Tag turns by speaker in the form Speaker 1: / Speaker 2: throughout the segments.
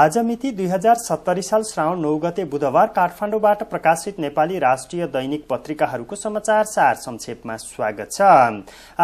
Speaker 1: आज मिति दुई हजार सत्तरी साल श्रावण नौ गते बुधबार काठमाडौँबाट प्रकाशित नेपाली राष्ट्रिय दैनिक पत्रिकाहरूको समाचार सार संक्षेपमा स्वागत छ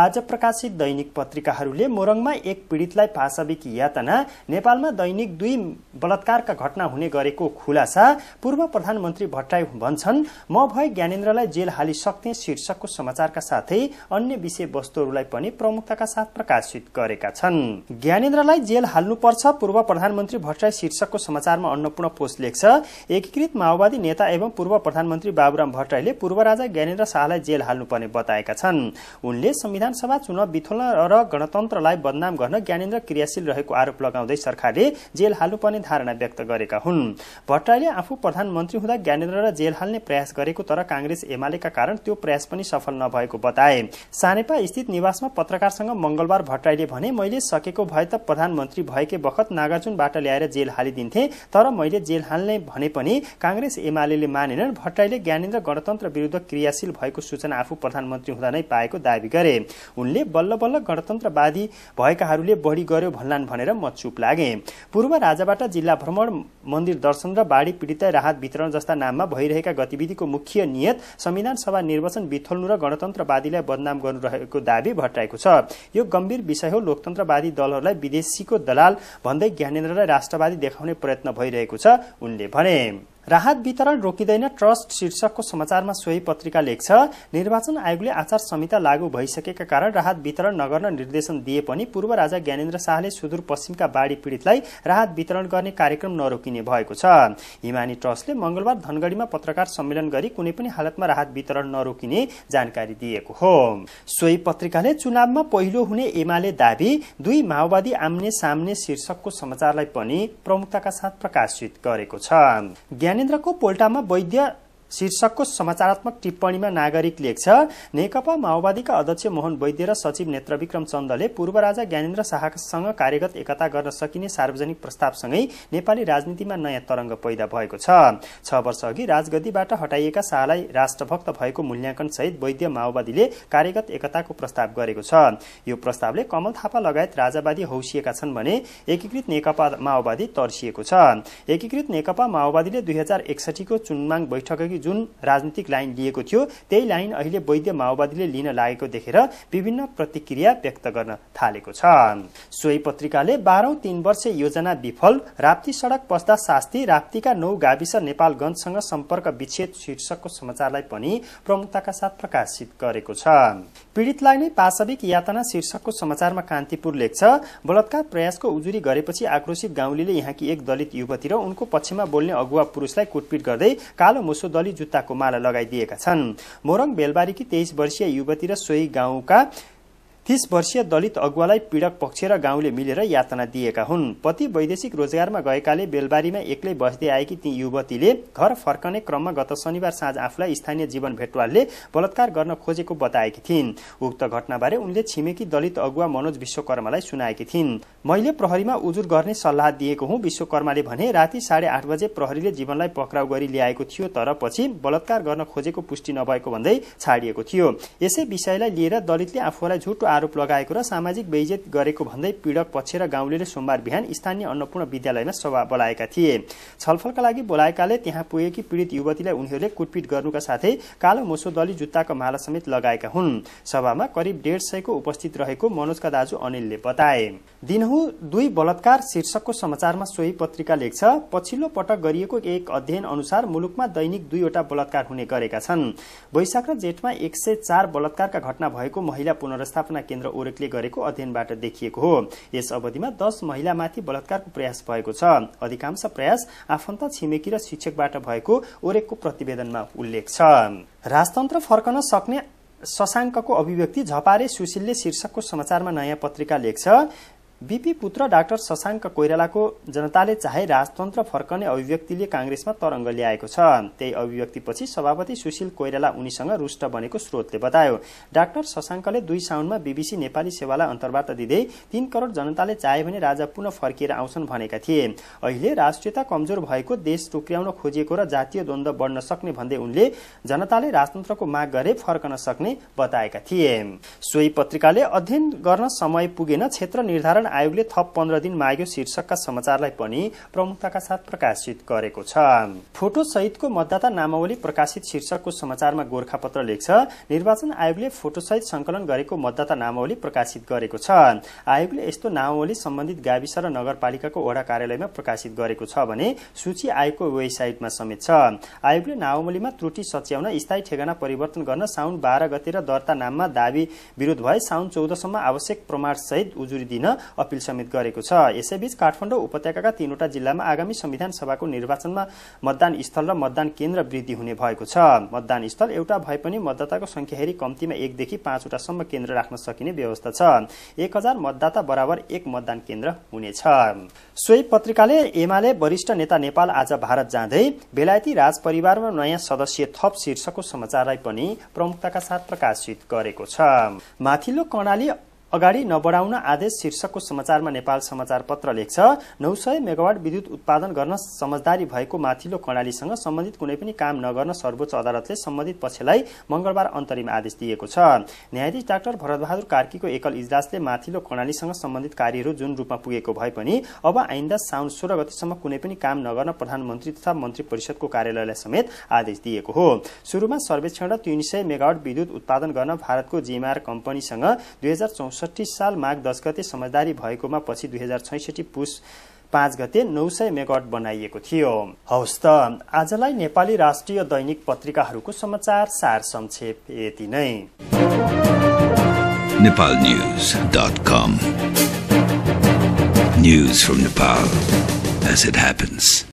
Speaker 1: आज प्रकाशित दैनिक पत्रिकाहरूले मोरङमा एक पीडितलाई पाशविक यातना नेपालमा दैनिक दुई बलात्कारका घटना हुने गरेको खुलासा पूर्व प्रधानमन्त्री भट्टराई भन्छन् म भए ज्ञानेन्द्रलाई जेल हालिसक्ने शीर्षकको समाचारका साथै अन्य विषयवस्तुहरूलाई पनि प्रमुखताका साथ प्रकाशित गरेका छन् ज्ञानेन्द्रलाई जेल हाल्नुपर्छ पूर्व प्रधानमन्त्री भट्टराई शीर्षकको समाचारमा अन्नपूर्ण पोस्ट लेख्छ एकीकृत माओवादी नेता एवं पूर्व प्रधानमन्त्री बाबुराम भट्टराईले पूर्व राजा ज्ञानेन्द्र शाहलाई जेल हाल्नुपर्ने बताएका छन् उनले संविधान सभा चुनाव बिथोल्न र गणतन्त्रलाई बदनाम गर्न ज्ञानेन्द्र क्रियाशील रहेको आरोप लगाउँदै सरकारले जेल हाल्नुपर्ने धारणा व्यक्त गरेका हुन् भट्टराईले आफू प्रधानमन्त्री हुँदा ज्ञानेन्द्र र जेल हाल्ने प्रयास गरेको तर काङ्ग्रेस एमालेका कारण त्यो प्रयास पनि सफल नभएको बताए सानेपा स्थित निवासमा पत्रकारसँग मंगलबार भट्टराईले भने मैले सकेको भए त प्रधानमन्त्री भएकै बखत नागार्जुनबाट ल्याएर जेल जेल हालिदिन्थे तर मैले जेल हाल्ने भने पनि काङ्ग्रेस एमाले मानेनन् भट्टराईले ज्ञानेन्द्र गणतन्त्र विरुद्ध क्रियाशील भएको सूचना आफू प्रधानमन्त्री हुँदा नै पाएको दावी गरे उनले बल्ल बल्ल गणतन्त्रवादी भएकाहरूले बढी गर्यो भन्लान् भनेर म चुप लागे पूर्व राजाबाट जिल्ला भ्रमण मन्दिर दर्शन र बाढी पीडितलाई राहत वितरण जस्ता नाममा भइरहेका गतिविधिको मुख्य नियत संविधान सभा निर्वाचन बिथोल्नु र गणतन्त्रवादीलाई बदनाम गर्नु रहेको दावी भट्टराईको छ यो गम्भीर विषय हो लोकतन्त्रवादी दलहरूलाई विदेशीको दलाल भन्दै ज्ञानेन्द्रलाई राष्ट्रवादी देखाउने प्रयत्न भइरहेको छ उनले भने राहत वितरण रोकिँदैन ट्रस्ट शीर्षकको समाचारमा सोही पत्रिका लेख्छ निर्वाचन आयोगले आचार संहिता लागू भइसकेका कारण राहत वितरण नगर्न निर्देशन दिए पनि पूर्व राजा ज्ञानेन्द्र शाहले सुदूरपश्चिमका बाढी पीड़ितलाई राहत वितरण गर्ने कार्यक्रम नरोकिने भएको छ हिमानी ट्रस्टले मंगलबार धनगढ़ीमा पत्रकार सम्मेलन गरी कुनै पनि हालतमा राहत वितरण नरोकिने जानकारी दिएको हो सोही पत्रिकाले चुनावमा पहिलो हुने एमाले दावी दुई माओवादी आम्ने सामने शीर्षकको समाचारलाई पनि प्रमुखताका साथ प्रकाशित गरेको छ ज्ञानेन्द्रको पोल्टामा वैद्य शीर्षकको समाचारात्मक टिप्पणीमा नागरिक लेख्छ नेकपा माओवादीका अध्यक्ष मोहन वैद्य र सचिव नेत्र विक्रम चन्दले पूर्व राजा ज्ञानेन्द्र शाहसँग कार्यगत एकता गर्न सकिने सार्वजनिक प्रस्तावसँगै नेपाली राजनीतिमा नयाँ तरङ्ग पैदा भएको छ छ अघि राजगद्दीबाट हटाइएका शाहलाई राष्ट्रभक्त भएको मूल्याङ्कन सहित वैद्य माओवादीले कार्यगत एकताको प्रस्ताव गरेको छ यो प्रस्तावले कमल थापा लगायत राजावादी हौसिएका छन् भने एकीकृत नेकपा माओवादी तर्सिएको छ एकीकृत नेकपा माओवादीले दुई हजार एकसठीको चुनमाङ बैठक जुन राजनीतिक लाइन लिएको थियो त्यही लाइन अहिले वैद्य माओवादीले लिन लागेको देखेर विभिन्न प्रतिक्रिया व्यक्त गर्न थालेको छ सोही पत्रिकाले बाह्रौं तीन वर्ष योजना विफल राप्ती सडक पस्दा शास्ति राप्तीका नौ गाविस नेपालगंजसँग सम्पर्क विच्छेद शीर्षकको समाचारलाई पनि प्रमुखताका साथ प्रकाशित गरेको छ पीड़ितलाई नै पाशविक यातना शीर्षकको समाचारमा कान्तिपुर लेख्छ बलात्कार प्रयासको उजुरी गरेपछि आक्रोशित गाउँले यहाँकी एक दलित युवती र उनको पक्षमा बोल्ने अगुवा पुरुषलाई कुटपिट गर्दै कालो मुसो दलित जुत्ताको माला लगाइदिएका छन् मोरङ बेलबारीकी तेइस वर्षीय युवती र सोही गाउँका तीस वर्षीय दलित अगुवालाई पीडक पक्ष र गाउँले मिलेर यातना दिएका हुन् पति वैदेशिक रोजगारमा गएकाले बेलबारीमा एक्लै बस्दै आएकी ती युवतीले घर फर्कने क्रममा गत शनिबार साँझ आफूलाई स्थानीय जीवन भेटवालले बलात्कार गर्न खोजेको बताएकी थिइन् उक्त घटनाबारे उनले छिमेकी दलित अगुवा मनोज विश्वकर्मालाई सुनाएकी थिइन् मैले प्रहरीमा उजुर गर्ने सल्लाह दिएको हुँ विश्वकर्माले भने राति साढे आठ बजे प्रहरीले जीवनलाई पक्राउ गरी ल्याएको थियो तर पछि बलात्कार गर्न खोजेको पुष्टि नभएको भन्दै छाडिएको थियो यसै विषयलाई लिएर दलितले आफूलाई झुटो आरोप लगाएको र सामाजिक बेइज्जत गरेको भन्दै पीड़क पक्ष र गाउँले सोमबार बिहान स्थानीय अन्नपूर्ण विद्यालयमा सभा बोलाएका थिए छलफलका लागि बोलाएकाले त्यहाँ पुगेकी पीड़ित युवतीलाई उनीहरूले कुटपिट गर्नुका साथै कालो मोसो दली जुत्ताको माला समेत लगाएका हुन् सभामा करिब डेढ सयको उपस्थित रहेको मनोजका दाजु अनिलले बताए दिनहु दुई बलात्कार शीर्षकको समाचारमा सोही पत्रिका लेख्छ पछिल्लो पटक गरिएको एक अध्ययन अनुसार मुलुकमा दैनिक दुईवटा बलात्कार हुने गरेका छन् वैशाख र जेठमा एक सय चार बलात्कारका घटना भएको महिला पुनर्स्थापना केन्द्र ओरेकले गरेको अध्ययनबाट देखिएको हो यस अवधिमा दश महिलामाथि बलात्कारको प्रयास भएको छ अधिकांश प्रयास आफन्त छिमेकी र शिक्षकबाट भएको ओरेकको प्रतिवेदनमा उल्लेख छ राजतन्त्र फर्कन सक्ने शशाङ्कको अभिव्यक्ति झपारे सुशीलले शीर्षकको समाचारमा नयाँ पत्रिका लेख्छ बीपी पुत्र डाक्टर शशाङ्क कोइरालाको जनताले चाहे राजतन्त्र फर्कने अभिव्यक्तिले काङ्ग्रेसमा तरङ्ग ल्याएको छ त्यही अभिव्यक्तिपछि सभापति सुशील कोइराला उनीसँग रुष्ट बनेको स्रोतले बतायो डाक्टर शशाङ्कले दुई साउन्डमा बीबीसी नेपाली सेवालाई अन्तर्वार्ता दिँदै तीन करोड जनताले चाहे भने राजा पुनः फर्किएर आउँछन् भनेका थिए अहिले राष्ट्रियता कमजोर भएको देश टुक्र्याउन खोजिएको र जातीय द्वन्द्व बढ्न सक्ने भन्दै उनले जनताले राजतन्त्रको माग गरे फर्कन सक्ने बताएका थिए सोही पत्रिकाले अध्ययन गर्न समय पुगेन क्षेत्र निर्धारण आयोगले थप पन्ध्र दिन माग्यो शीर्षकका समाचारलाई पनि प्रमुखताका साथ प्रकाशित गरेको छ फोटो सहितको मतदाता नामावली प्रकाशित शीर्षकको समाचारमा पत्र लेख्छ निर्वाचन आयोगले फोटो सहित संकलन गरेको मतदाता नामावली प्रकाशित गरेको छ आयोगले यस्तो नामावली सम्बन्धित गाविस र नगरपालिकाको वडा कार्यालयमा प्रकाशित गरेको छ भने सूची आयोगको वेबसाइटमा समेत छ आयोगले नामावलीमा त्रुटि सच्याउन स्थायी ठेगाना परिवर्तन गर्न साउन बाह्र गते र दर्ता नाममा दावी विरोध भए साउन चौधसम्म आवश्यक प्रमाण सहित उजुरी दिन अपील समेत गरेको छ यसैबीच काठमाडौँ उपत्यकाका तीनवटा जिल्लामा आगामी संविधान सभाको निर्वाचनमा मतदान स्थल र मतदान केन्द्र वृद्धि हुने भएको छ मतदान स्थल एउटा भए पनि मतदाताको संख्या हेरी कम्तीमा एकदेखि पाँचवटासम्म केन्द्र राख्न सकिने व्यवस्था छ एक हजार मतदाता बराबर एक मतदान केन्द्र हुनेछ सोही पत्रिकाले एमाले वरिष्ठ नेता नेपाल आज भारत जाँदै बेलायती राज परिवारमा नयाँ सदस्य थप शीर्षकको समाचारलाई पनि प्रमुखताका साथ प्रकाशित गरेको छ माथिल्लो कर्णाली अगाडि नबढाउन आदेश शीर्षकको समाचारमा नेपाल समाचार पत्र लेख्छ नौ सय मेगावाट विद्युत उत्पादन गर्न समझदारी भएको माथिल्लो कर्णालीसँग सम्बन्धित कुनै पनि काम नगर्न सर्वोच्च अदालतले सम्बन्धित पक्षलाई मंगलबार अन्तरिम आदेश दिएको छ न्यायाधीश डाक्टर भरतबहादुर कार्कीको एकल इजलासले माथिल्लो कर्णालीसँग सम्बन्धित कार्यहरू जुन रूपमा पुगेको भए पनि अब आइन्दा साउन सोह्र गतिसम्म कुनै पनि काम नगर्न प्रधानमन्त्री तथा मन्त्री परिषदको कार्यालयलाई समेत आदेश दिएको हो सुरुमा सर्वेक्षण र तिन सय मेगावाट विद्युत उत्पादन गर्न भारतको जिएमआर कम्पनीसँग दुई उन्सठी साल माघ दस गते समझदारी भएकोमा पछि दुई हजार छैसठी पुस पाँच गते नौ सय मेगाट बनाइएको थियो हवस् त आजलाई नेपाली राष्ट्रिय दैनिक पत्रिकाहरूको समाचार सार संक्षेप यति नै Nepal news dot com news from Nepal as it happens